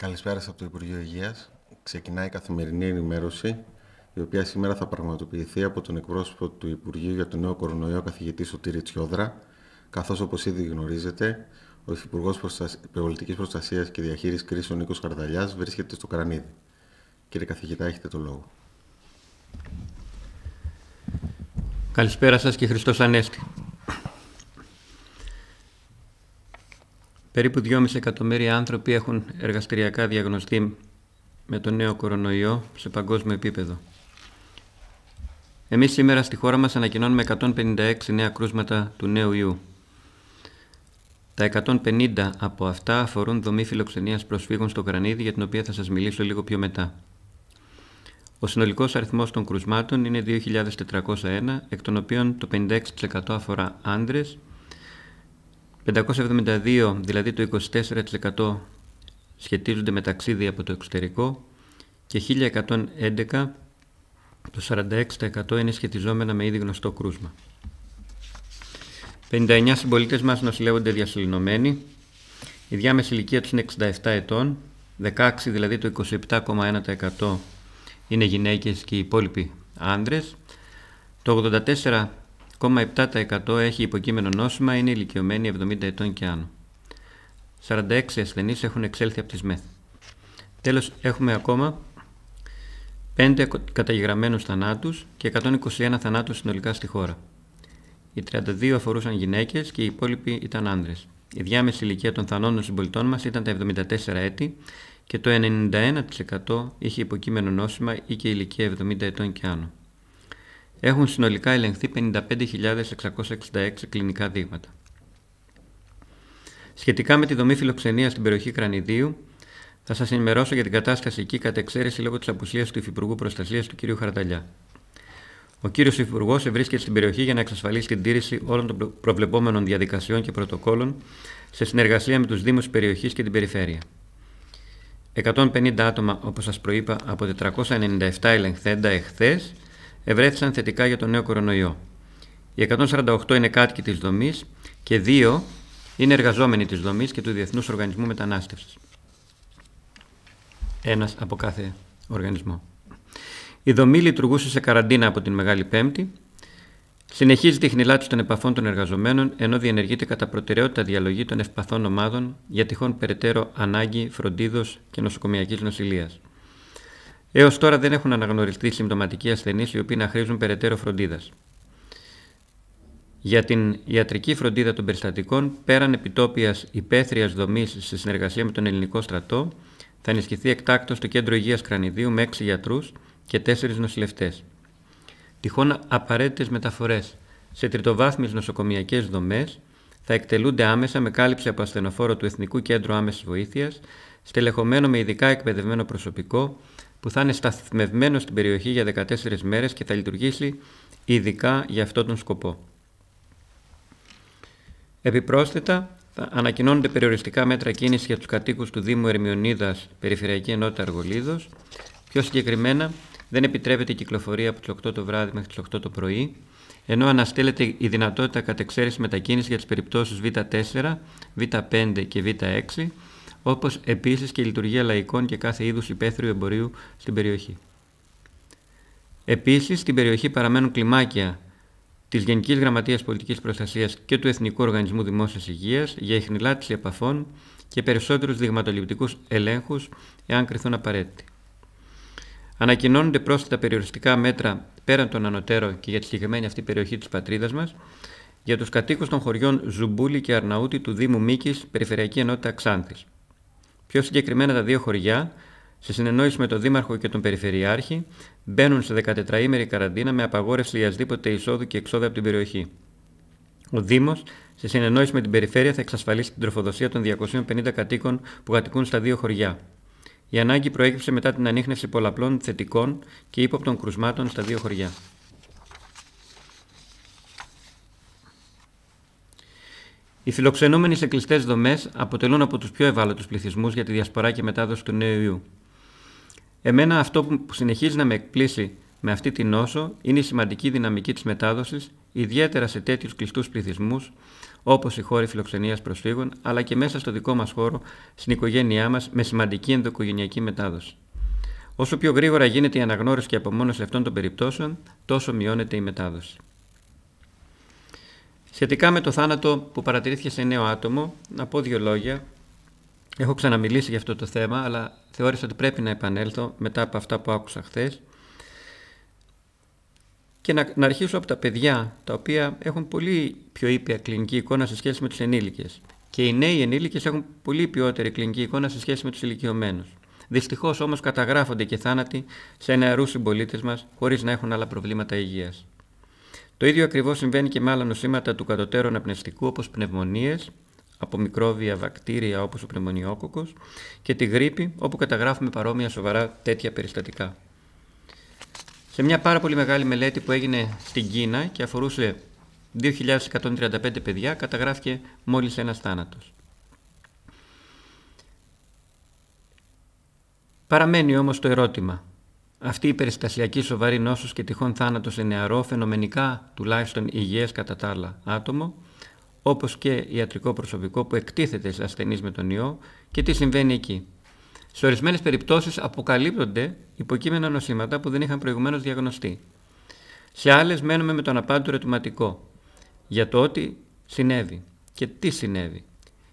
Καλησπέρα από το Υπουργείο Υγείας. Ξεκινάει η καθημερινή ενημέρωση, η οποία σήμερα θα πραγματοποιηθεί από τον εκπρόσωπο του Υπουργείου για το νέο κορονοϊό, καθηγητή Σωτήρη Τσιόδρα. Καθώς, όπως ήδη γνωρίζετε, ο Υφυπουργός Πολιτική Προστασίας και Διαχείρισης Κρίσεων Νίκος Καρδαλιά βρίσκεται στο Καρανίδι. Κύριε καθηγητά, έχετε το λόγο. Καλησπέρα σας και Χριστός Ανέστη. Περίπου 2,5 εκατομμύρια άνθρωποι έχουν εργαστηριακά διαγνωστεί με το νέο κορονοϊό σε παγκόσμιο επίπεδο. Εμείς σήμερα στη χώρα μας ανακοινώνουμε 156 νέα κρούσματα του νέου ιού. Τα 150 από αυτά αφορούν δομή φιλοξενίας προσφύγων στο Κρανίδι, για την οποία θα σας μιλήσω λίγο πιο μετά. Ο συνολικός αριθμός των κρουσμάτων είναι 2.401, εκ των οποίων το 56% αφορά άνδρες, 572, δηλαδή το 24% σχετίζονται με ταξίδι από το εξωτερικό και 1111, το 46% είναι σχετιζόμενα με ήδη γνωστό κρούσμα. 59 συμπολίτες μας νοσηλεύονται διασυλληνωμένοι. Η διάμεση ηλικία τους είναι 67 ετών. 16 δηλαδή το 27,1% είναι γυναίκες και οι υπόλοιποι άντρε. Το 84% 0,7% έχει υποκείμενο νόσημα, είναι ηλικιωμένοι 70 ετών και άνω. 46 ασθενείς έχουν εξέλθει από τις ΜΕΘ. Τέλος, έχουμε ακόμα 5 καταγεγραμμένους θανάτους και 121 θανάτους συνολικά στη χώρα. Οι 32 αφορούσαν γυναίκες και οι υπόλοιποι ήταν άνδρες. Η διάμεση ηλικία των θανών συμπολιτών μας ήταν τα 74 έτη και το 91% είχε υποκείμενο νόσημα ή και ηλικία 70 ετών και άνω. Έχουν συνολικά ελεγχθεί 55.666 κλινικά δείγματα. Σχετικά με τη δομή φιλοξενίας στην περιοχή Κρανιδίου, θα σας ενημερώσω για την κατάσταση εκεί κατά εξαίρεση λόγω της απουσίας του Υφυπουργού Προστασίας του κ. Χαρταλιά. Ο κ. Υφυπουργό βρίσκεται στην περιοχή για να εξασφαλίσει την τήρηση όλων των προβλεπόμενων διαδικασιών και πρωτοκόλων σε συνεργασία με τους Δήμους περιοχής και την περιφέρεια. 150 άτομα, όπως σας προείπα, από 497 ελεγχθέντα εχθές ευρέθησαν θετικά για τον νέο κορονοϊό. Οι 148 είναι κάτοικοι της δομής και 2 είναι εργαζόμενοι της δομής και του Διεθνούς Οργανισμού Μετανάστευσης. Ένας από κάθε οργανισμό. Η δομή λειτουργούσε σε καραντίνα από την Μεγάλη Πέμπτη. Συνεχίζει τη χνηλάτωση των επαφών των εργαζομένων, ενώ διενεργείται κατά προτεραιότητα διαλογή των ευπαθών ομάδων για τυχόν περαιτέρω ανάγκη φροντίδος και νοσοκομιακής νοσηλείας. Έως τώρα δεν έχουν αναγνωριστεί συμπτωματικοί ασθενείς οι οποίοι να χρήζουν περαιτέρω φροντίδας. Για την ιατρική φροντίδα των περιστατικών, πέραν επιτόπιας υπαίθριας δομής σε συνεργασία με τον Ελληνικό Στρατό, θα ενισχυθεί εκτάκτο το Κέντρο Υγείας Κρανιδίου με 6 γιατρούς και 4 νοσηλευτές. Τυχόν απαραίτητες μεταφορές σε τριτοβάθμιες νοσοκομιακές δομές θα εκτελούνται άμεσα με κάλυψη από ασθενοφόρο του Εθνικού Κέντρου Άμεσης Βοήθειας, στελεχωμένο με ειδικά εκπαιδευμένο προσωπικό, που θα είναι σταθμευμένο στην περιοχή για 14 μέρες και θα λειτουργήσει ειδικά για αυτόν τον σκοπό. Επιπρόσθετα, θα ανακοινώνονται περιοριστικά μέτρα κίνησης για τους κατοίκους του Δήμου Ερμιονίδας, Περιφερειακή Ενότητα Αργολίδος. Πιο συγκεκριμένα, δεν επιτρέπεται η κυκλοφορία από τις 8 το βράδυ μέχρι τις 8 το πρωί, ενώ αναστέλλεται η δυνατότητα κατεξαίρεση μετακίνησης για τις περιπτώσεις Β4, Β5 και Β6, όπως επίσης και η λειτουργία λαϊκών και κάθε είδους υπαίθριου εμπορίου στην περιοχή. Επίσης, στην περιοχή παραμένουν κλιμάκια της Γενικής Γραμματείας Πολιτικής Προστασίας και του Εθνικού Οργανισμού Δημόσιας Υγείας για ειχνηλάτηση επαφών και περισσότερους δειγματοληπτικούς ελέγχους, εάν κρυθούν απαραίτητοι. Ανακοινώνονται πρόσθετα περιοριστικά μέτρα πέραν των ανωτέρων και για τη συγκεκριμένη αυτή περιοχή της πατρίδας μας, για τους κατοίκους των χωριών Ζουμπούλη και Αρναούτη του Δήμου Μήκης, Περιφερειακή Ενότητα Ξάνθης. Πιο συγκεκριμένα τα δύο χωριά, σε συνεννόηση με τον Δήμαρχο και τον Περιφερειάρχη, μπαίνουν σε 14ημερη καραντίνα με απαγόρευση λιασδήποτε εισόδου και εξόδου από την περιοχή. Ο Δήμος, σε συνεννόηση με την Περιφέρεια, θα εξασφαλίσει την τροφοδοσία των 250 κατοίκων που κατοικούν στα δύο χωριά. Η ανάγκη προέκυψε μετά την ανείχνευση πολλαπλών θετικών και ύποπτων κρουσμάτων στα δύο χωριά. Οι φιλοξενούμενοι σε κλειστές δομές αποτελούν από τους πιο ευάλωτους πληθυσμούς για τη διασπορά και μετάδοση του νέου ιού. Εμένα αυτό που συνεχίζει να με εκπλήσει με αυτή την νόσο είναι η σημαντική δυναμική της μετάδοσης, ιδιαίτερα σε τέτοιους κλειστούς πληθυσμούς, όπως οι χώροι φιλοξενίας προσφύγων, αλλά και μέσα στο δικό μας χώρο, στην οικογένειά μας, με σημαντική ενδοοικογενειακή μετάδοση. Όσο πιο γρήγορα γίνεται η αναγνώριση και απομόνωση αυτών των περιπτώσεων, τόσο μειώνεται η μετάδοση. Σχετικά με το θάνατο που παρατηρήθηκε σε νέο άτομο, να πω δύο λόγια. Έχω ξαναμιλήσει για αυτό το θέμα, αλλά θεώρησα ότι πρέπει να επανέλθω μετά από αυτά που άκουσα χθες. Και να, να αρχίσω από τα παιδιά, τα οποία έχουν πολύ πιο ήπια κλινική εικόνα σε σχέση με τους ενήλικες. Και οι νέοι ενήλικες έχουν πολύ ποιότερη κλινική εικόνα σε σχέση με τους ηλικιωμένους. Δυστυχώς όμως καταγράφονται και θάνατοι σε νεαρούς συμπολίτες μας χωρίς να έχουν άλλα προβλήματα υγείας. Το ίδιο ακριβώς συμβαίνει και με άλλα νοσήματα του κατωτέρου απνευστικού όπως πνευμονίες, από μικρόβια βακτήρια όπως ο πνευμονιόκοκος και τη γρήπη όπου καταγράφουμε παρόμοια σοβαρά τέτοια περιστατικά. Σε μια πάρα πολύ μεγάλη μελέτη που έγινε στην Κίνα και αφορούσε 2.135 παιδιά καταγράφηκε μόλις ένας θάνατος. Παραμένει όμως το ερώτημα αυτή η περιστασιακή σοβαρή νόσος και τυχόν θάνατος σε νεαρό, φαινομενικά τουλάχιστον υγιές κατά τα άλλα άτομο, όπως και ιατρικό προσωπικό που εκτίθεται σε ασθενείς με τον ιό και τι συμβαίνει εκεί. Σε ορισμένες περιπτώσεις αποκαλύπτονται υποκείμενα νοσήματα που δεν είχαν προηγουμένως διαγνωστεί. Σε άλλες μένουμε με τον απάντητο ερωτηματικό για το ότι συνέβη και τι συνέβη.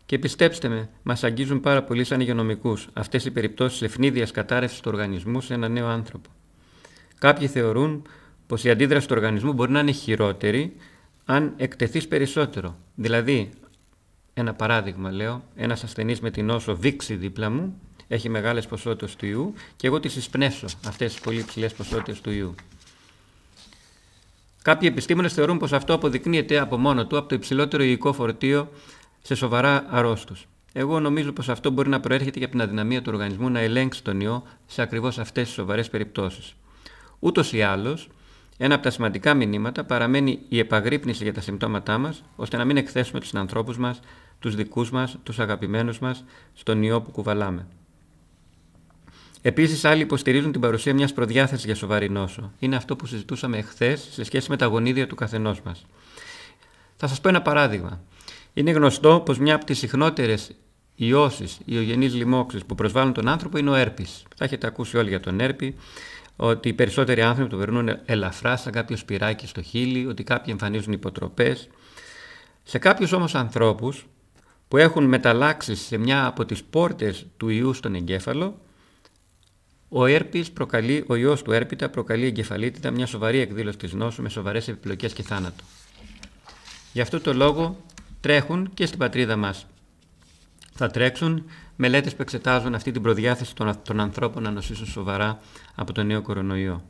Και πιστέψτε με, μας αγγίζουν πάρα πολύ σαν υγειονομικούς αυτές οι περιπτώσεις ευνίδιας κατάρρευσης του οργανισμού σε έναν νέο άνθρωπο. Κάποιοι θεωρούν πως η αντίδραση του οργανισμού μπορεί να είναι χειρότερη αν εκτεθείς περισσότερο. Δηλαδή, ένα παράδειγμα λέω, ένας ασθενής με την όσο βήξει δίπλα μου, έχει μεγάλες ποσότητες του ιού και εγώ τις εισπνέσω αυτές τις πολύ υψηλέ ποσότητες του ιού. Κάποιοι επιστήμονες θεωρούν πως αυτό αποδεικνύεται από μόνο του από το υψηλότερο υγικό φορτίο σε σοβαρά αρρώστους. Εγώ νομίζω πως αυτό μπορεί να προέρχεται και από την αδυναμία του οργανισμού να ελέγξει τον ιό σε ακριβώς αυτές τις σοβαρές περιπτώσεις. Ούτως ή άλλως, ένα από τα σημαντικά μηνύματα παραμένει η επαγρύπνηση για τα συμπτώματά μας, ώστε να μην εκθέσουμε τους ανθρώπου μας, τους δικούς μας, τους αγαπημένους μας, στον ιό που κουβαλάμε. Επίσης, άλλοι υποστηρίζουν την παρουσία μιας προδιάθεσης για σοβαρή νόσο. Είναι αυτό που συζητούσαμε εχθές σε σχέση με τα γονίδια του καθενός μας. Θα σας πω ένα παράδειγμα. Είναι γνωστό πως μια από τις συχνότερες ιώσεις, ιογενείς λοιμώξεις που προσβάλλουν τον άνθρωπο είναι ο έρπης. Θα έχετε ακούσει όλοι για τον έρπη, ότι οι περισσότεροι άνθρωποι το περνούν ελαφρά σαν κάποιος σπυράκι στο χείλι, ότι κάποιοι εμφανίζουν υποτροπές. Σε κάποιους όμως ανθρώπους που έχουν μεταλλάξει σε μια από τις πόρτες του ιού στον εγκέφαλο, ο, έρπης προκαλεί, ο ιός του έρπιτα προκαλεί εγκεφαλίτητα, μια σοβαρή εκδήλωση της νόσου με σοβαρές επιπλοκές και θάνατο. Γι' αυτό το λόγο τρέχουν και στην πατρίδα μας. Θα τρέξουν μελέτες που εξετάζουν αυτή την προδιάθεση των ανθρώπων να νοσήσουν σοβαρά από το νέο κορονοϊό.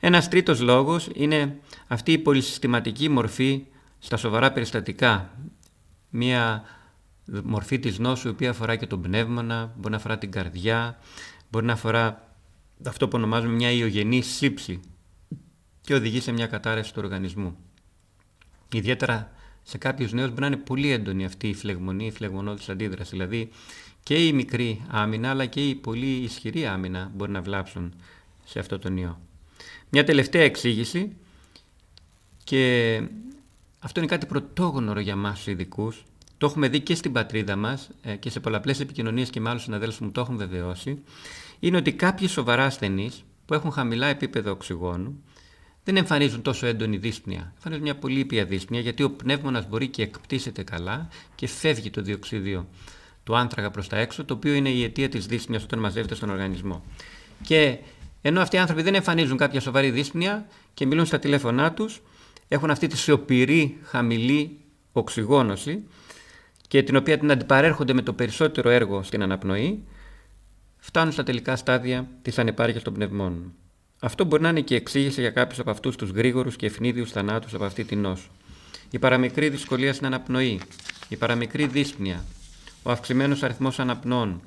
Ένας τρίτος λόγος είναι αυτή η πολυσυστηματική μορφή στα σοβαρά περιστατικά. Μία μορφή της νόσου η οποία αφορά και τον πνεύμονα, μπορεί να αφορά την καρδιά, μπορεί να αφορά αυτό που ονομάζουμε μια ιογενή σύψη και οδηγεί σε μια κατάρρευση του οργανισμού. Ιδιαίτερα σε κάποιους νέους μπορεί να είναι πολύ έντονη αυτή η φλεγμονή, η φλεγμονώδης αντίδραση. Δηλαδή και η μικρή άμυνα αλλά και η πολύ ισχυρή άμυνα μπορεί να βλάψουν σε αυτό τον ιό. Μια τελευταία εξήγηση και αυτό είναι κάτι πρωτόγνωρο για μας ειδικούς. Το έχουμε δει και στην πατρίδα μας ε, και σε πολλαπλές επικοινωνίες και με άλλους συναδέλφους μου το έχουν βεβαιώσει. Είναι ότι κάποιοι σοβαρά ασθενείς που έχουν χαμηλά επίπεδα οξυγόνου δεν εμφανίζουν τόσο έντονη δύσπνοια. Εμφανίζουν μια πολύ ήπια δύσπνοια γιατί ο πνεύμονας μπορεί και εκπτήσεται καλά και φεύγει το διοξίδιο του άνθρακα προς τα έξω, το οποίο είναι η αιτία της δύσπνοιας όταν μαζεύεται στον οργανισμό. Και ενώ αυτοί οι άνθρωποι δεν εμφανίζουν κάποια σοβαρή δύσπνοια και μιλούν στα τηλέφωνά τους, έχουν αυτή τη σιωπηρή χαμηλή οξυγόνωση και την οποία την αντιπαρέρχονται με το περισσότερο έργο στην αναπνοή, φτάνουν στα τελικά στάδια της ανεπάρκειας των πνευμών. Αυτό μπορεί να είναι και εξήγηση για κάποιους από αυτούς τους γρήγορους και ευνίδιους θανάτους από αυτή την νόσο. Η παραμικρή δυσκολία στην αναπνοή, η παραμικρή δύσπνοια, ο αυξημένος αριθμός αναπνών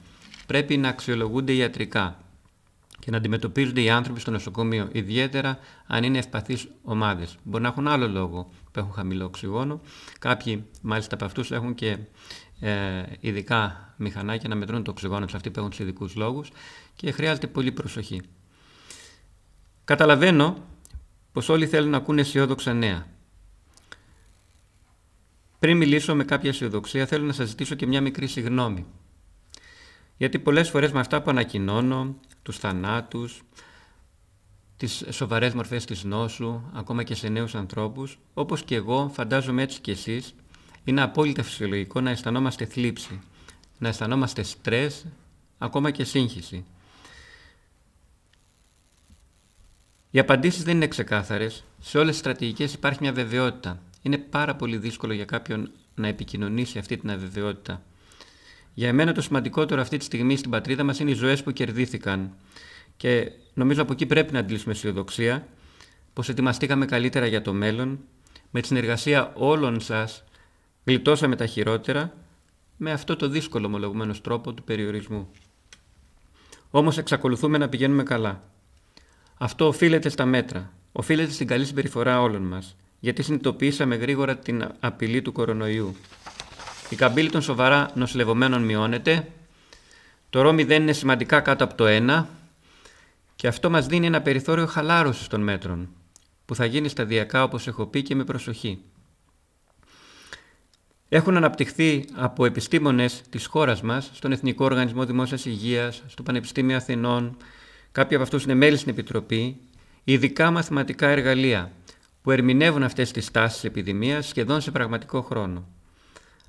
πρέπει να αξιολογούνται ιατρικά και να αντιμετωπίζονται οι άνθρωποι στο νοσοκομείο, ιδιαίτερα αν είναι ευπαθείς ομάδες. Μπορεί να έχουν άλλο λόγο που έχουν χαμηλό οξυγόνο. Κάποιοι, μάλιστα από αυτούς, έχουν και ε, ειδικά μηχανάκια να μετρούν το οξυγόνο τους, αυτοί που έχουν τους ειδικούς λόγους και χρειάζεται πολύ προσοχή. Καταλαβαίνω πως όλοι θέλουν να ακούνε αισιόδοξα νέα. Πριν μιλήσω με κάποια αισιοδοξία, θέλω να σας ζητήσω και μια μικρή συγνώμη. Γιατί πολλές φορές με αυτά που ανακοινώνω, τους θανάτους, τις σοβαρές μορφές της νόσου, ακόμα και σε νέους ανθρώπους, όπως και εγώ, φαντάζομαι έτσι και εσείς, είναι απόλυτα φυσιολογικό να αισθανόμαστε θλίψη, να αισθανόμαστε στρες, ακόμα και σύγχυση. Οι απαντήσεις δεν είναι ξεκάθαρες. Σε όλες τις στρατηγικές υπάρχει μια βεβαιότητα. Είναι πάρα πολύ δύσκολο για κάποιον να επικοινωνήσει αυτή την αβεβαιότητα. Για εμένα το σημαντικότερο αυτή τη στιγμή στην πατρίδα μας είναι οι ζωές που κερδίθηκαν. Και νομίζω από εκεί πρέπει να αντλήσουμε αισιοδοξία, πως ετοιμαστήκαμε καλύτερα για το μέλλον. Με τη συνεργασία όλων σας γλιτώσαμε τα χειρότερα με αυτό το δύσκολο ομολογουμένος τρόπο του περιορισμού. Όμως εξακολουθούμε να πηγαίνουμε καλά. Αυτό οφείλεται στα μέτρα. Οφείλεται στην καλή συμπεριφορά όλων μας, γιατί συνειδητοποιήσαμε γρήγορα την απειλή του κορονοϊού. Η καμπύλη των σοβαρά νοσηλευμένων μειώνεται. Το ρόμι δεν είναι σημαντικά κάτω από το 1 και αυτό μας δίνει ένα περιθώριο χαλάρωσης των μέτρων που θα γίνει σταδιακά όπως έχω πει και με προσοχή. Έχουν αναπτυχθεί από επιστήμονες της χώρας μας στον Εθνικό Οργανισμό Δημόσιας Υγείας, στο Πανεπιστήμιο Αθηνών, Κάποιοι από αυτούς είναι μέλη στην Επιτροπή, ειδικά μαθηματικά εργαλεία που ερμηνεύουν αυτές τις τάσεις επιδημίας σχεδόν σε πραγματικό χρόνο.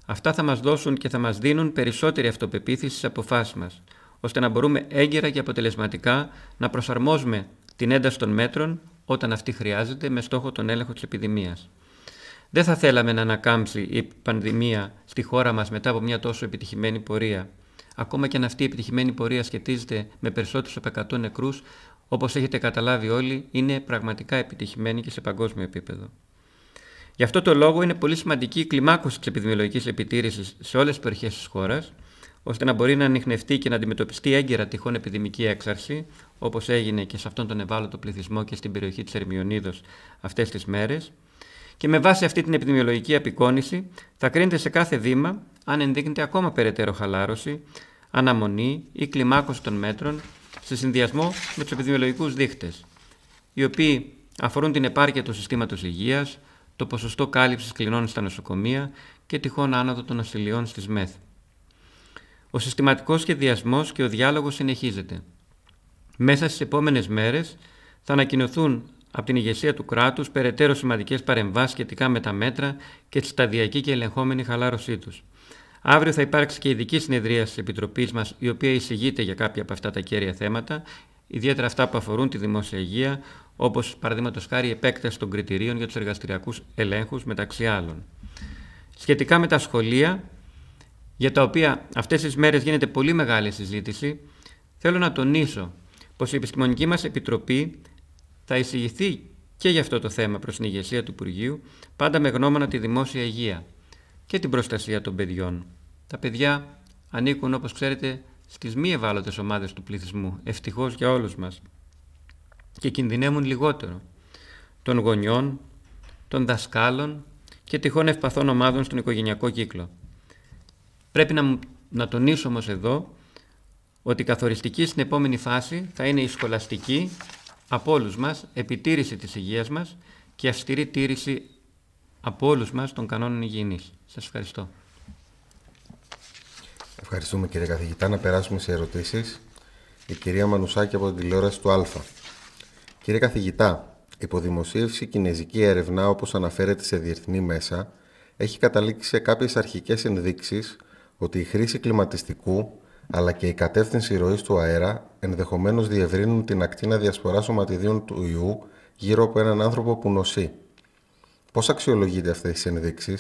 Αυτά θα μας δώσουν και θα μας δίνουν περισσότερη αυτοπεποίθηση στις αποφάσεις μας, ώστε να μπορούμε έγκαιρα και αποτελεσματικά να προσαρμόζουμε την ένταση των μέτρων όταν αυτή χρειάζεται με στόχο τον έλεγχο της επιδημίας. Δεν θα θέλαμε να ανακάμψει η πανδημία στη χώρα μας μετά από μια τόσο επιτυχημένη πορεία – Ακόμα και αν αυτή η επιτυχημένη πορεία σχετίζεται με περισσότερους από 100 νεκρούς, όπως έχετε καταλάβει όλοι, είναι πραγματικά επιτυχημένη και σε παγκόσμιο επίπεδο. Γι' αυτό το λόγο είναι πολύ σημαντική η κλιμάκωση της επιδημιολογικής επιτήρησης σε όλες τις περιοχές της χώρας, ώστε να μπορεί να ανοιχνευτεί και να αντιμετωπιστεί έγκαιρα τυχόν επιδημική έξαρση, όπως έγινε και σε αυτόν τον ευάλωτο πληθυσμό και στην περιοχή της Ερμιονίδος αυτές τις μέρες, και με βάση αυτή την επιδημιολογική απεικόνηση θα κρίνεται σε κάθε βήμα αν ενδείκνεται ακόμα περαιτέρω χαλάρωση, αναμονή ή κλιμάκωση των μέτρων σε συνδυασμό με τους επιδημιολογικούς δείχτες, οι οποίοι αφορούν την επάρκεια του συστήματος υγείας, το ποσοστό κάλυψης κλινών στα νοσοκομεία και τυχόν άνοδο των ασυλιών στις ΜΕΘ. Ο συστηματικός σχεδιασμός και ο διάλογος συνεχίζεται. Μέσα στις επόμενες μέρες θα ανακοινωθούν από την ηγεσία του κράτους περαιτέρω σημαντικές παρεμβάσεις σχετικά με τα μέτρα και τη σταδιακή και ελεγχόμενη χαλάρωσή τους. Αύριο θα υπάρξει και ειδική συνεδρία της Επιτροπής μας, η οποία εισηγείται για κάποια από αυτά τα κέρια θέματα, ιδιαίτερα αυτά που αφορούν τη δημόσια υγεία, όπως παραδείγματος χάρη η επέκταση των κριτηρίων για τους εργαστηριακούς ελέγχους, μεταξύ άλλων. Σχετικά με τα σχολεία, για τα οποία αυτές τις μέρες γίνεται πολύ μεγάλη συζήτηση, θέλω να τονίσω πως η Επιστημονική μας Επιτροπή θα εισηγηθεί και για αυτό το θέμα προς την ηγεσία του Υπουργείου, πάντα με γνώμονα τη δημόσια υγεία και την προστασία των παιδιών. Τα παιδιά ανήκουν, όπως ξέρετε, στις μη ευάλωτες ομάδες του πληθυσμού, ευτυχώς για όλους μας, και κινδυνεύουν λιγότερο των γονιών, των δασκάλων και τυχόν ευπαθών ομάδων στον οικογενειακό κύκλο. Πρέπει να, να τονίσω όμως εδώ ότι η καθοριστική στην επόμενη φάση θα είναι η σχολαστική από όλους μας επιτήρηση της υγείας μας και αυστηρή τήρηση από όλους μας των κανόνων υγιεινής. Σας ευχαριστώ. Ευχαριστούμε κύριε καθηγητά. Να περάσουμε σε ερωτήσεις. Η κυρία Μανουσάκη από την τηλεόραση του Α. Κύριε καθηγητά, υποδημοσίευση κινέζικη έρευνα όπως αναφέρεται σε διεθνή μέσα έχει καταλήξει σε κάποιες αρχικές ενδείξεις ότι η χρήση κλιματιστικού αλλά και η κατεύθυνση ροής του αέρα ενδεχομένως διευρύνουν την ακτίνα διασπορά σωματιδίων του ιού γύρω από έναν άνθρωπο που νοσεί. Πώς αξιολογείται αυτές τις ενδείξεις,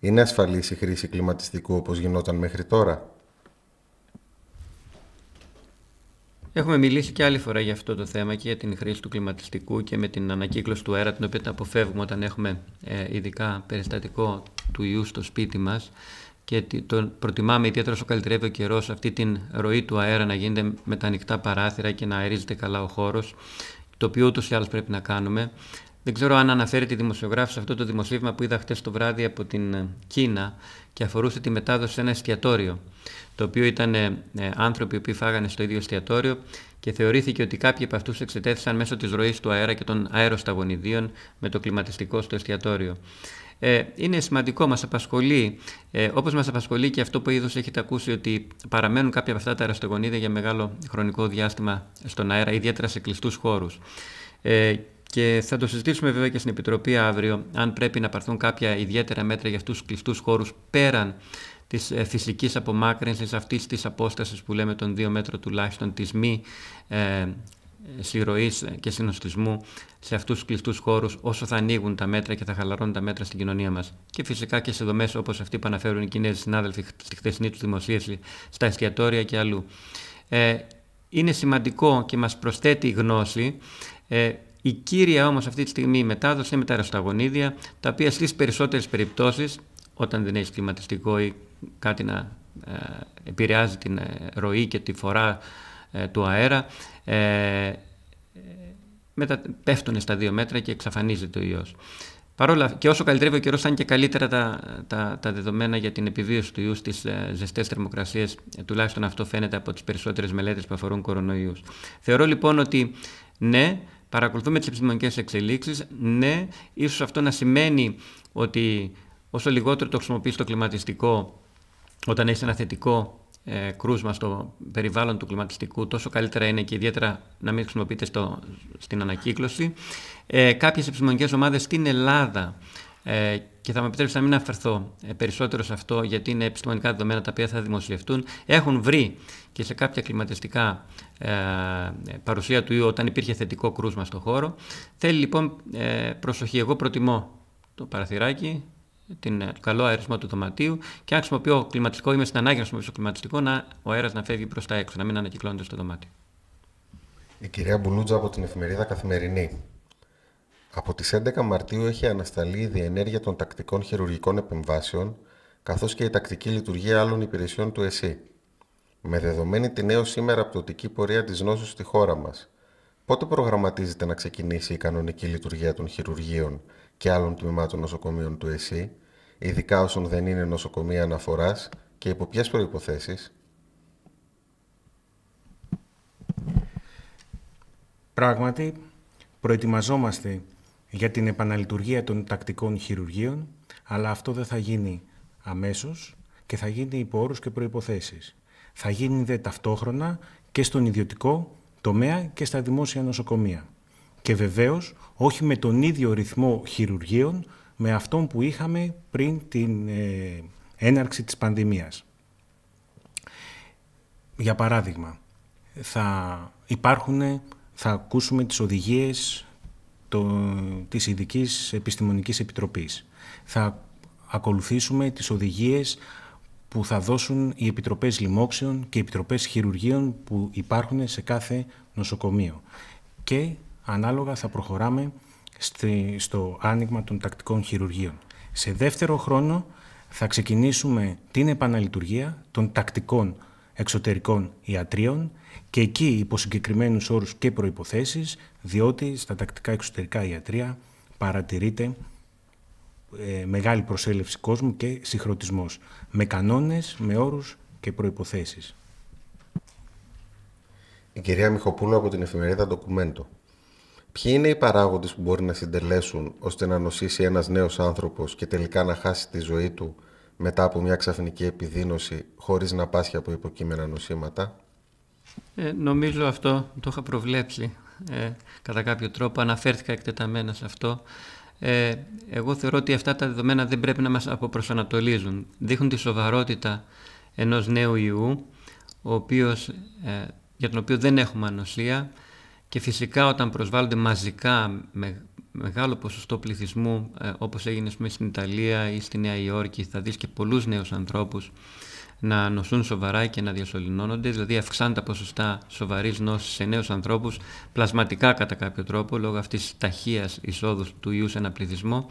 Είναι ασφαλής η χρήση κλιματιστικού όπως γινόταν μέχρι τώρα. Έχουμε μιλήσει και άλλη φορά για αυτό το θέμα και για την χρήση του κλιματιστικού και με την ανακύκλωση του αέρα την οποία τα αποφεύγουμε όταν έχουμε ε, ειδικά περιστατικό του ιού στο σπίτι μας και το προτιμάμε ιδιαίτερα όσο καλυτερεύει ο καιρός αυτή την ροή του αέρα να γίνεται με τα ανοιχτά παράθυρα και να αερίζεται καλά ο χώρος, το οποίο ούτως ή άλλως πρέπει να κάνουμε. Δεν ξέρω αν αναφέρεται η δημοσιογράφη σε αυτό το δημοσίευμα που είδα χτες το βράδυ από την ε, Κίνα και αφορούσε τη μετάδοση σε ένα εστιατόριο. Το οποίο ήταν ε, ε, άνθρωποι που φάγανε στο ίδιο εστιατόριο και θεωρήθηκε ότι κάποιοι από αυτούς εξετέθησαν μέσω της ροής του αέρα και των αεροσταγωνιδίων με το κλιματιστικό στο εστιατόριο. Ε, είναι σημαντικό, μας απασχολεί, ε, όπως μας απασχολεί και αυτό που είδο έχετε ακούσει ότι παραμένουν κάποια από αυτά τα αεραστογονίδια για μεγάλο χρονικό διάστημα στον αέρα, ιδιαίτερα σε κλειστούς χώρους. Ε, και θα το συζητήσουμε βέβαια και στην Επιτροπή αύριο, αν πρέπει να πάρθουν κάποια ιδιαίτερα μέτρα για αυτούς τους κλειστούς χώρους πέραν της ε, φυσικής απομάκρυνσης αυτής της απόστασης που λέμε των δύο μέτρων τουλάχιστον της μη ε, συρροής και συνοστισμού σε αυτούς τους κλειστούς χώρους, όσο θα ανοίγουν τα μέτρα και θα χαλαρώνουν τα μέτρα στην κοινωνία μας. Και φυσικά και σε δομές όπως αυτή που αναφέρουν οι Κινέζοι συνάδελφοι στη χτεσινή τους δημοσίευση, στα εστιατόρια και αλλού. Ε, είναι σημαντικό και μας προσθέτει η γνώση. Ε, η κύρια όμως αυτή τη στιγμή η μετάδοση είναι με τα αεροσταγονίδια, τα οποία στις περισσότερες περιπτώσεις, όταν δεν έχει κλιματιστικό ή κάτι να ε, επηρεάζει την ε, ροή και τη φορά ε, του αέρα ε, μετά πέφτουν στα δύο μέτρα και εξαφανίζεται ο ιός. Παρόλα και όσο καλυτρεύει ο καιρός, είναι και καλύτερα τα, τα, τα δεδομένα για την επιβίωση του ιού στις ε, ζεστές θερμοκρασίες, ε, τουλάχιστον αυτό φαίνεται από τις περισσότερες μελέτες που αφορούν κορονοϊούς. Θεωρώ λοιπόν ότι ναι, παρακολουθούμε τις επιστημονικές εξελίξεις. Ναι, ίσως αυτό να σημαίνει ότι όσο λιγότερο το χρησιμοποιείς το κλιματιστικό όταν έχεις ένα θετικό ε, κρούσμα στο περιβάλλον του κλιματιστικού, τόσο καλύτερα είναι και ιδιαίτερα να μην χρησιμοποιείται στο, στην ανακύκλωση. Ε, κάποιες επιστημονικές ομάδες στην Ελλάδα ε, και θα με επιτρέψετε να μην αναφερθώ ε, περισσότερο σε αυτό γιατί είναι επιστημονικά δεδομένα τα οποία θα δημοσιευτούν, έχουν βρει και σε κάποια κλιματιστικά ε, παρουσία του ιού όταν υπήρχε θετικό κρούσμα στο χώρο. Θέλει λοιπόν ε, προσοχή. Εγώ προτιμώ το παραθυράκι, την, ε, καλό αερισμό του δωματίου και αν χρησιμοποιώ κλιματικό. είμαι στην ανάγκη να χρησιμοποιήσω κλιματιστικό, να, ο αέρας να φεύγει προς τα έξω, να μην ανακυκλώνεται στο δωμάτιο. Η κυρία Μπουλούτζα από την εφημερίδα Καθημερινή. Από τις 11 Μαρτίου έχει ανασταλεί η διενέργεια των τακτικών χειρουργικών επεμβάσεων, καθώς και η τακτική λειτουργία άλλων υπηρεσιών του ΕΣΥ. Με δεδομένη την νέο σήμερα πτωτική πορεία της νόσου στη χώρα μας. Πότε προγραμματίζεται να ξεκινήσει η κανονική λειτουργία των χειρουργείων και άλλων τμήματων νοσοκομείων του ΕΣΥ, ειδικά όσων δεν είναι νοσοκομεία αναφοράς και υπό ποιες προποθέσει. Πράγματι, προετοιμαζόμαστε για την επαναλειτουργία των τακτικών χειρουργείων, αλλά αυτό δεν θα γίνει αμέσως και θα γίνει υπό όρους και προϋποθέσεις. Θα γίνει δε ταυτόχρονα και στον ιδιωτικό τομέα και στα δημόσια νοσοκομεία. Και βεβαίως όχι με τον ίδιο ρυθμό χειρουργείων με αυτόν που είχαμε πριν την ε, έναρξη της πανδημίας. Για παράδειγμα, θα υπάρχουν, θα ακούσουμε τις οδηγίες το, της Ειδικής Επιστημονικής Επιτροπής. Θα ακολουθήσουμε τις οδηγίες που θα δώσουν οι επιτροπές λοιμόξεων και οι επιτροπές χειρουργείων που υπάρχουν σε κάθε νοσοκομείο. Και ανάλογα θα προχωράμε στο άνοιγμα των τακτικών χειρουργείων. Σε δεύτερο χρόνο θα ξεκινήσουμε την επαναλειτουργία των τακτικών εξωτερικών ιατρίων και εκεί υπό συγκεκριμένους όρους και προϋποθέσεις, διότι στα τακτικά εξωτερικά ιατρία παρατηρείται ε, μεγάλη προσέλευση κόσμου και συγχρονισμός με κανόνες, με όρους και προϋποθέσεις. Η κυρία Μιχοπούλου από την εφημερίδα Documento. Ποιοι είναι οι παράγοντες που μπορεί να συντελέσουν ώστε να νοσήσει ένας νέος άνθρωπος και τελικά να χάσει τη ζωή του μετά από μια ξαφνική επιδείνωση χωρίς να πάσχει από υποκείμενα νοσήματα. Ε, νομίζω αυτό το είχα προβλέψει ε, κατά κάποιο τρόπο. Αναφέρθηκα εκτεταμένα σε αυτό. Ε, εγώ θεωρώ ότι αυτά τα δεδομένα δεν πρέπει να μας αποπροσανατολίζουν. Δείχνουν τη σοβαρότητα ενός νέου ιού, ο οποίος, ε, για τον οποίο δεν έχουμε ανοσία και φυσικά όταν προσβάλλονται μαζικά με μεγάλο ποσοστό πληθυσμού, ε, όπως έγινε στην Ιταλία ή στη Νέα Υόρκη, θα δεις και πολλούς νέους ανθρώπους να νοσούν σοβαρά και να διασωληνώνονται, δηλαδή αυξάνουν τα ποσοστά σοβαρής νόσης σε νέους ανθρώπους, πλασματικά κατά κάποιο τρόπο, λόγω αυτής της ταχείας εισόδου του ιού σε ένα πληθυσμό.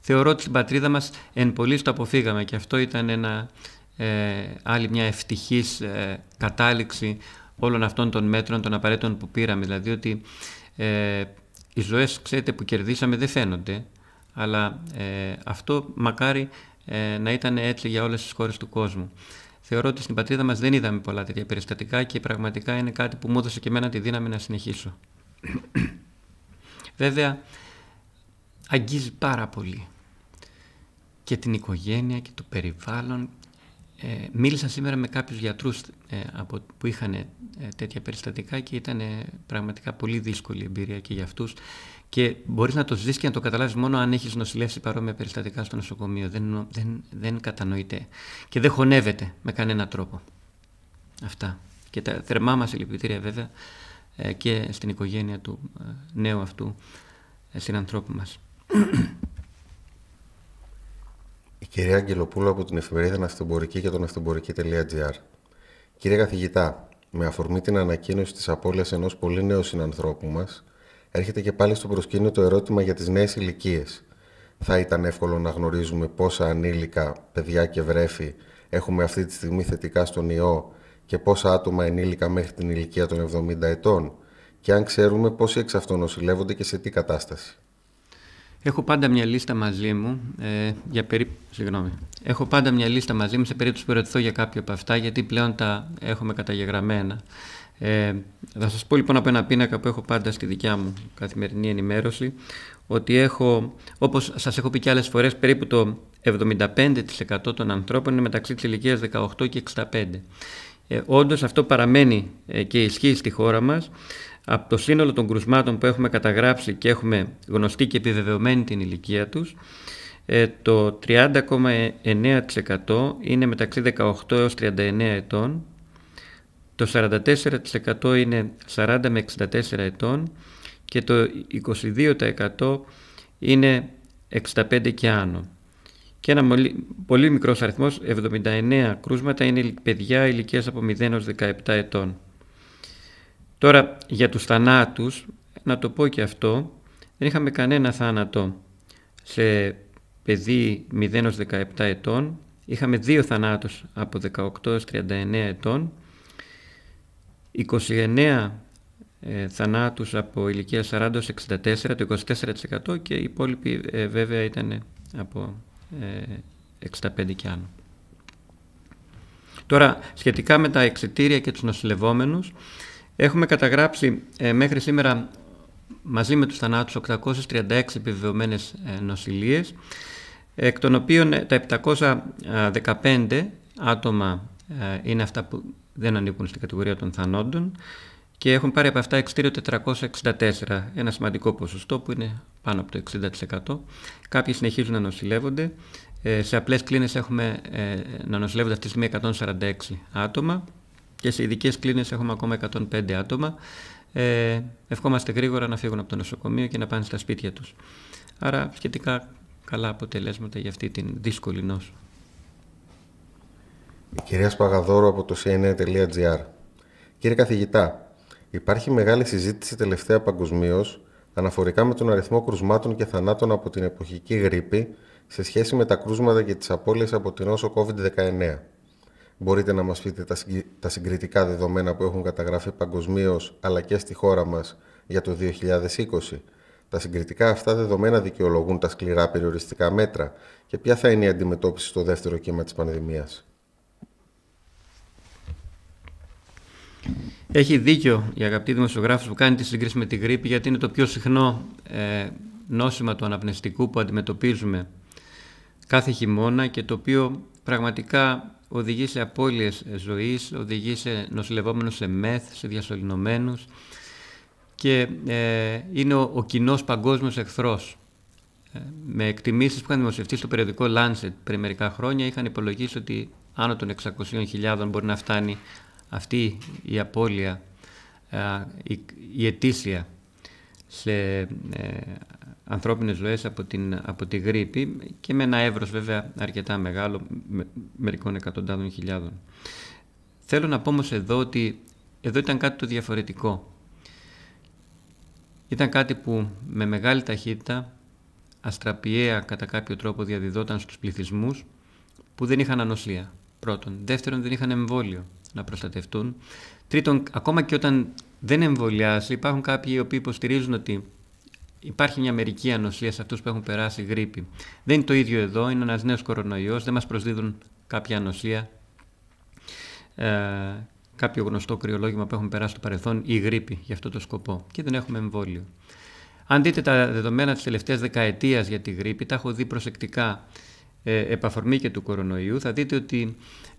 Θεωρώ ότι στην πατρίδα μας εν πολύ το αποφύγαμε και αυτό ήταν ένα, ε, άλλη μια ευτυχής ε, κατάληξη όλων αυτών των μέτρων, των απαραίτητων που πήραμε. Δηλαδή ότι ε, οι ζωές, ξέρετε, που κερδίσαμε δεν φαίνονται, αλλά ε, αυτό μακάρι ε, να ήταν έτσι για όλες τις χώρες του κόσμου θεωρώ ότι στην πατρίδα μας δεν είδαμε πολλά τέτοια περιστατικά και πραγματικά είναι κάτι που μου έδωσε και εμένα τη δύναμη να συνεχίσω. Βέβαια, αγγίζει πάρα πολύ και την οικογένεια και το περιβάλλον. Ε, μίλησα σήμερα με κάποιους γιατρούς ε, από, που είχαν ε, τέτοια περιστατικά και ήταν ε, πραγματικά πολύ δύσκολη εμπειρία και για αυτούς. Και μπορείς να το ζεις και να το καταλάβεις μόνο αν έχεις νοσηλεύσει παρόμοια περιστατικά στο νοσοκομείο. Δεν, δεν, κατανοείται. Και δεν χωνεύεται με κανένα τρόπο. Αυτά. Και τα θερμά μας συλληπιτήρια βέβαια ε, και στην οικογένεια του ε, νέου αυτού ε, συνανθρώπου μας. Η κυρία Αγγελοπούλου από την εφημερίδα Ναυτομπορική και το Ναυτομπορική.gr Κύριε καθηγητά, με αφορμή την ανακοίνωση της απώλειας ενός πολύ νέου συνανθρώπου μας, έρχεται και πάλι στο προσκήνιο το ερώτημα για τις νέες ηλικίες. Θα ήταν εύκολο να γνωρίζουμε πόσα ανήλικα παιδιά και βρέφη έχουμε αυτή τη στιγμή θετικά στον ιό και πόσα άτομα ενήλικα μέχρι την ηλικία των 70 ετών και αν ξέρουμε πόσοι εξ αυτών νοσηλεύονται και σε τι κατάσταση. Έχω πάντα μια λίστα μαζί μου ε, για περί... Συγγνώμη. Έχω πάντα μια λίστα μαζί μου σε περίπτωση που ερωτηθώ για κάποια από αυτά, γιατί πλέον τα έχουμε καταγεγραμμένα. Ε, θα σας πω λοιπόν από ένα πίνακα που έχω πάντα στη δικιά μου καθημερινή ενημέρωση ότι έχω, όπως σας έχω πει και άλλες φορές, περίπου το 75% των ανθρώπων είναι μεταξύ της ηλικίας 18 και 65. Ε, όντως αυτό παραμένει ε, και ισχύει στη χώρα μας. Από το σύνολο των κρουσμάτων που έχουμε καταγράψει και έχουμε γνωστή και επιβεβαιωμένη την ηλικία τους, ε, το 30,9% είναι μεταξύ 18 έως 39 ετών το 44% είναι 40 με 64 ετών και το 22% είναι 65 και άνω. Και ένα πολύ μικρός αριθμός, 79 κρούσματα, είναι παιδιά ηλικίας από 0 έως 17 ετών. Τώρα για τους θανάτους, να το πω και αυτό, δεν είχαμε κανένα θάνατο σε παιδί 0 έως 17 ετών. Είχαμε δύο θανάτους από 18 έως 39 ετών 29 ε, θανάτους από ηλικία 40-64, το 24% και οι υπόλοιποι ε, βέβαια ήταν από 65 ε, και άνω. Τώρα, σχετικά με τα εξετήρια και τους νοσηλευόμενους, έχουμε καταγράψει μέχρι σήμερα μαζί με τους θανάτους 836 επιβεβαιωμένες νοσηλίες, εκ των οποίων τα 715 άτομα είναι αυτά που δεν ανήκουν στην κατηγορία των θανόντων και έχουν πάρει από αυτά εξτήριο 464, ένα σημαντικό ποσοστό που είναι πάνω από το 60%. Κάποιοι συνεχίζουν να νοσηλεύονται. Ε, σε απλές κλίνες έχουμε ε, να νοσηλεύονται αυτή τη στιγμή 146 άτομα και σε ειδικές κλίνες έχουμε ακόμα 105 άτομα. Ε, ευχόμαστε γρήγορα να φύγουν από το νοσοκομείο και να πάνε στα σπίτια τους. Άρα σχετικά καλά αποτελέσματα για αυτή την δύσκολη νόσο. Η κυρία Σπαγαδόρου από το CNN.gr Κύριε καθηγητά, υπάρχει μεγάλη συζήτηση τελευταία παγκοσμίως αναφορικά με τον αριθμό κρουσμάτων και θανάτων από την εποχική γρήπη σε σχέση με τα κρούσματα και τις απώλειες από την οσο covid COVID-19. Μπορείτε να μας πείτε τα συγκριτικά δεδομένα που έχουν καταγραφεί παγκοσμίως αλλά και στη χώρα μας για το 2020. Τα συγκριτικά αυτά δεδομένα δικαιολογούν τα σκληρά περιοριστικά μέτρα και ποια θα είναι η αντιμετώπιση στο δεύτερο κύμα της πανδημίας. Έχει δίκιο η αγαπητή δημοσιογράφος που κάνει τη σύγκριση με τη γρήπη γιατί είναι το πιο συχνό ε, νόσημα του αναπνευστικού που αντιμετωπίζουμε κάθε χειμώνα και το οποίο πραγματικά οδηγεί σε απώλειες ζωής, οδηγεί σε νοσηλευόμενους σε μεθ, σε διασωληνωμένους και ε, είναι ο, ο κοινός παγκόσμιος εχθρός. Ε, με εκτιμήσεις που είχαν δημοσιευτεί στο περιοδικό Lancet πριν μερικά χρόνια είχαν υπολογίσει ότι άνω των 600.000 μπορεί να φτάνει αυτή η απώλεια, η, αιτήσια σε ε, ανθρώπινες ζωές από, την, από τη γρήπη και με ένα εύρος βέβαια αρκετά μεγάλο, μερικών εκατοντάδων χιλιάδων. Θέλω να πω όμως εδώ ότι εδώ ήταν κάτι το διαφορετικό. Ήταν κάτι που με μεγάλη ταχύτητα, αστραπιαία κατά κάποιο τρόπο διαδιδόταν στους πληθυσμούς που δεν είχαν ανοσία πρώτον. Δεύτερον δεν είχαν εμβόλιο να προστατευτούν. Τρίτον, ακόμα και όταν δεν εμβολιάζει, υπάρχουν κάποιοι οι οποίοι υποστηρίζουν ότι υπάρχει μια μερική ανοσία σε αυτούς που έχουν περάσει γρήπη. Δεν είναι το ίδιο εδώ, είναι ένας νέος κορονοϊός, δεν μας προσδίδουν κάποια ανοσία. Ε, κάποιο γνωστό κρυολόγημα που έχουν περάσει στο παρελθόν ή γρήπη για αυτό το σκοπό και δεν έχουμε εμβόλιο. Αν δείτε τα δεδομένα της τελευταίας δεκαετίας για τη γρήπη, τα έχω δει προσεκτικά ε, επαφορμή και του κορονοϊού, θα δείτε ότι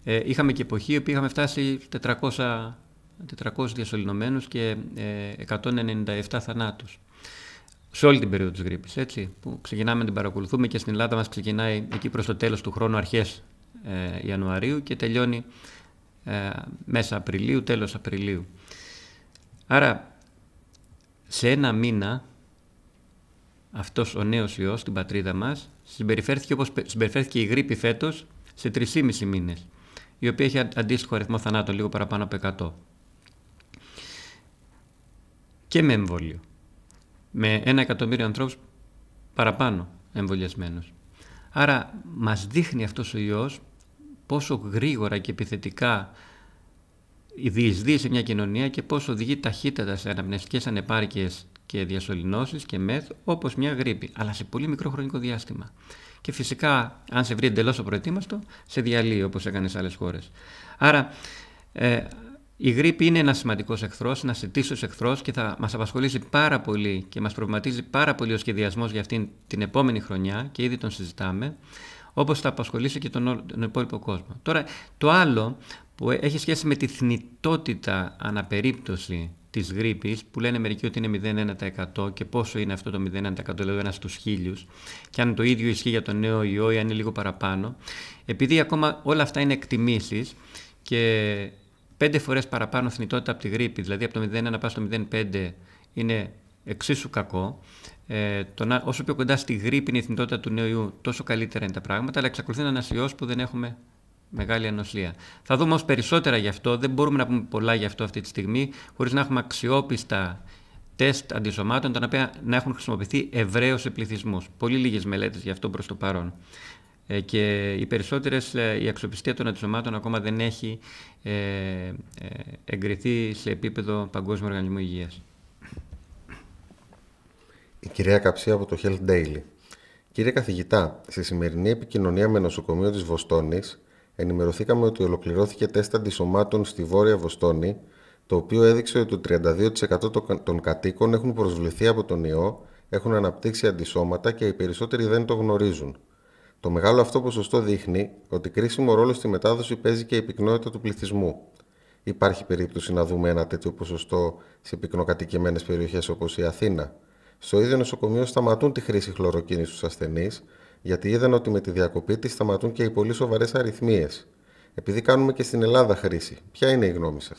ε, είχαμε και εποχή που είχαμε φτάσει 400, 400 διασωληνωμένους και 197 ε, θανάτους σε όλη την περίοδο της γρήπης, έτσι, που ξεκινάμε να την παρακολουθούμε και στην Ελλάδα μας ξεκινάει εκεί προς το τέλος του χρόνου, αρχές ε, Ιανουαρίου και τελειώνει μέσα Απριλίου, τέλος Απριλίου. Άρα, σε ένα μήνα, αυτός ο νέος ιός στην πατρίδα μας συμπεριφέρθηκε όπως συμπεριφέρθηκε η γρήπη φέτος σε 3,5 μήνες η οποία έχει αντίστοιχο αριθμό θανάτων, λίγο παραπάνω από 100. Και με εμβόλιο. Με ένα εκατομμύριο ανθρώπους παραπάνω εμβολιασμένους. Άρα μας δείχνει αυτός ο ιός πόσο γρήγορα και επιθετικά διεισδύει σε μια κοινωνία και πόσο οδηγεί ταχύτατα σε αναπνευστικέ ανεπάρκειες και διασωληνώσεις και μεθ όπως μια γρήπη, αλλά σε πολύ μικρό χρονικό διάστημα και φυσικά αν σε βρει εντελώς απροετοίμαστο, σε διαλύει όπως έκανες σε άλλες χώρες. Άρα ε, η γρήπη είναι ένας σημαντικός εχθρός, ένας ετήσιος εχθρός και θα μας απασχολήσει πάρα πολύ και μας προβληματίζει πάρα πολύ ο σχεδιασμός για αυτήν την επόμενη χρονιά και ήδη τον συζητάμε, όπως θα απασχολήσει και τον, τον υπόλοιπο κόσμο. Τώρα, το άλλο που έχει σχέση με τη θνητότητα αναπερίπτωση της γρήπης, που λένε μερικοί ότι είναι 0,1% και πόσο είναι αυτό το 0,1%, δηλαδή ένας στους χίλιους, και αν το ίδιο ισχύει για το νέο ιό ή αν είναι λίγο παραπάνω. Επειδή ακόμα όλα αυτά είναι εκτιμήσεις και πέντε φορές παραπάνω θνητότητα από τη γρήπη, δηλαδή από το 0,1 να πας στο 0,5 είναι εξίσου κακό. Ε, το όσο πιο κοντά στη γρήπη είναι η θνητότητα του νέου ιού, τόσο καλύτερα είναι τα πράγματα, αλλά εξακολουθεί να είναι ένας ιός που δεν έχουμε Μεγάλη ενοχλία. Θα δούμε όμως περισσότερα γι' αυτό, δεν μπορούμε να πούμε πολλά γι' αυτό αυτή τη στιγμή, χωρίς να έχουμε αξιόπιστα τεστ αντισωμάτων, τα οποία να έχουν χρησιμοποιηθεί ευρέως σε πληθυσμούς. Πολύ λίγες μελέτες γι' αυτό προς το παρόν. Ε, και οι περισσότερες, ε, η αξιοπιστία των αντισωμάτων ακόμα δεν έχει ε, εγκριθεί σε επίπεδο Παγκόσμιου Οργανισμού Υγείας. Η κυρία Καψία από το Health Daily. Κύριε καθηγητά, στη σημερινή επικοινωνία με νοσοκομείο της Βοστόνης, ενημερωθήκαμε ότι ολοκληρώθηκε τεστ αντισωμάτων στη Βόρεια Βοστόνη, το οποίο έδειξε ότι το 32% των κατοίκων έχουν προσβληθεί από τον ιό, έχουν αναπτύξει αντισώματα και οι περισσότεροι δεν το γνωρίζουν. Το μεγάλο αυτό ποσοστό δείχνει ότι κρίσιμο ρόλο στη μετάδοση παίζει και η πυκνότητα του πληθυσμού. Υπάρχει περίπτωση να δούμε ένα τέτοιο ποσοστό σε πυκνοκατοικημένες περιοχές όπως η Αθήνα. Στο ίδιο νοσοκομείο σταματούν τη χρήση χλωροκίνη στους ασθενείς, γιατί είδαν ότι με τη διακοπή της σταματούν και οι πολύ σοβαρές αριθμίες. Επειδή κάνουμε και στην Ελλάδα χρήση, ποια είναι η γνώμη σας.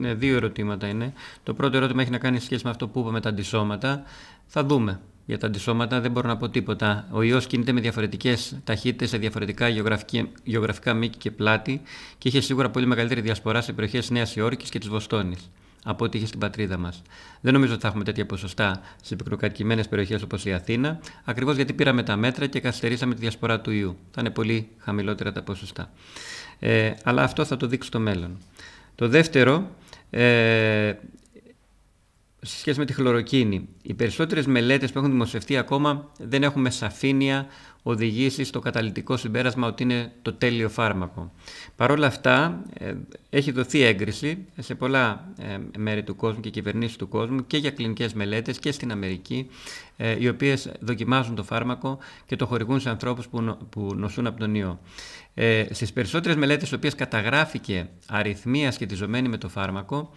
Ναι, δύο ερωτήματα είναι. Το πρώτο ερώτημα έχει να κάνει σχέση με αυτό που είπαμε τα αντισώματα. Θα δούμε. Για τα αντισώματα δεν μπορώ να πω τίποτα. Ο ιός κινείται με διαφορετικές ταχύτητες σε διαφορετικά γεωγραφικά μήκη και πλάτη και είχε σίγουρα πολύ μεγαλύτερη διασπορά σε περιοχές Νέας Υόρκης και της Βοστόνης από ό,τι είχε στην πατρίδα μας. Δεν νομίζω ότι θα έχουμε τέτοια ποσοστά σε πικροκατοικημένε περιοχές όπως η Αθήνα, ακριβώς γιατί πήραμε τα μέτρα και καθυστερήσαμε τη διασπορά του ιού. Θα είναι πολύ χαμηλότερα τα ποσοστά. Ε, αλλά αυτό θα το δείξει το μέλλον. Το δεύτερο, ε, σε σχέση με τη χλωροκίνη, οι περισσότερες μελέτες που έχουν δημοσιευτεί ακόμα δεν έχουμε σαφήνεια οδηγήσει στο καταλητικό συμπέρασμα ότι είναι το τέλειο φάρμακο. Παρ' όλα αυτά, ε, έχει δοθεί έγκριση σε πολλά ε, μέρη του κόσμου και κυβερνήσεις του κόσμου και για κλινικές μελέτες και στην Αμερική, ε, οι οποίες δοκιμάζουν το φάρμακο και το χορηγούν σε ανθρώπους που νοσούν από τον ιό. Στις περισσότερες μελέτες, οι οποίες καταγράφηκε αριθμία σχετιζομένη με το φάρμακο,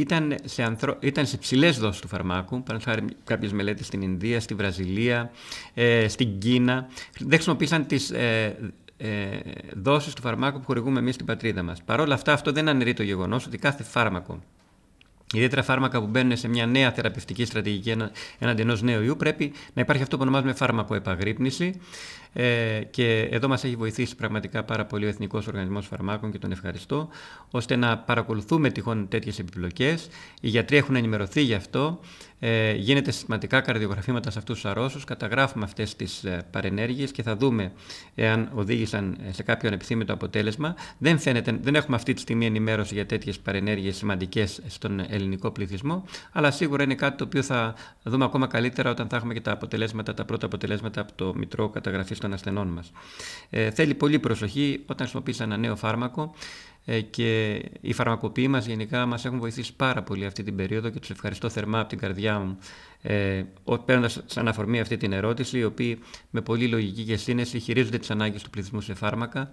ήταν σε, ανθρω... ήταν ψηλές δόσεις του φαρμάκου, πάνω κάποιες μελέτες στην Ινδία, στη Βραζιλία, ε, στην Κίνα. Δεν χρησιμοποίησαν τις ε, ε, δόσεις του φαρμάκου που χορηγούμε εμείς στην πατρίδα μας. Παρ' όλα αυτά αυτό δεν αναιρεί το γεγονός ότι κάθε φάρμακο Ιδιαίτερα φάρμακα που μπαίνουν σε μια νέα θεραπευτική στρατηγική έναντι ενός νέου ιού, πρέπει να υπάρχει αυτό που ονομάζουμε φάρμακο επαγρύπνηση, ε, και εδώ μας έχει βοηθήσει πραγματικά πάρα πολύ ο Εθνικός Οργανισμός Φαρμάκων και τον ευχαριστώ, ώστε να παρακολουθούμε τυχόν τέτοιες επιπλοκές. Οι γιατροί έχουν ενημερωθεί γι' αυτό. Ε, γίνεται συστηματικά καρδιογραφήματα σε αυτούς τους αρρώσους, καταγράφουμε αυτές τις ε, παρενέργειες και θα δούμε εάν οδήγησαν ε, σε κάποιο ανεπιθύμητο αποτέλεσμα. Δεν, φαίνεται, δεν έχουμε αυτή τη στιγμή ενημέρωση για τέτοιες παρενέργειες σημαντικές στον ελληνικό πληθυσμό, αλλά σίγουρα είναι κάτι το οποίο θα δούμε ακόμα καλύτερα όταν θα έχουμε και τα αποτελέσματα, τα πρώτα αποτελέσματα από το Μητρό Καταγραφής των ασθενών μας. Ε, θέλει πολύ προσοχή όταν χρησιμοποιείς ένα νέο φάρμακο ε, και οι φαρμακοποιοί μας γενικά μας έχουν βοηθήσει πάρα πολύ αυτή την περίοδο και τους ευχαριστώ θερμά από την καρδιά μου ε, παίρνοντας σαν αφορμή αυτή την ερώτηση οι οποίοι με πολύ λογική και σύνεση χειρίζονται τις ανάγκες του πληθυσμού σε φάρμακα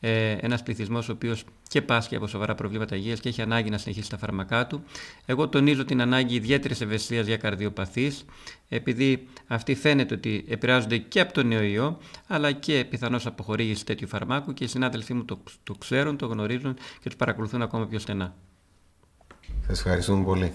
ε, ένας πληθυσμός ο οποίος και πάσχει από σοβαρά προβλήματα υγείας και έχει ανάγκη να συνεχίσει τα φάρμακά του εγώ τονίζω την ανάγκη ιδιαίτερης ευαισθησίας για καρδιοπαθείς επειδή αυτοί φαίνεται ότι επηρεάζονται και από τον νεοϊό αλλά και πιθανώς από χορήγηση τέτοιου φαρμάκου και οι συνάδελφοί μου το, το ξέρουν, το γνωρίζουν και τους παρακολουθούν ακόμα πιο στενά. Σας ευχαριστούμε πολύ.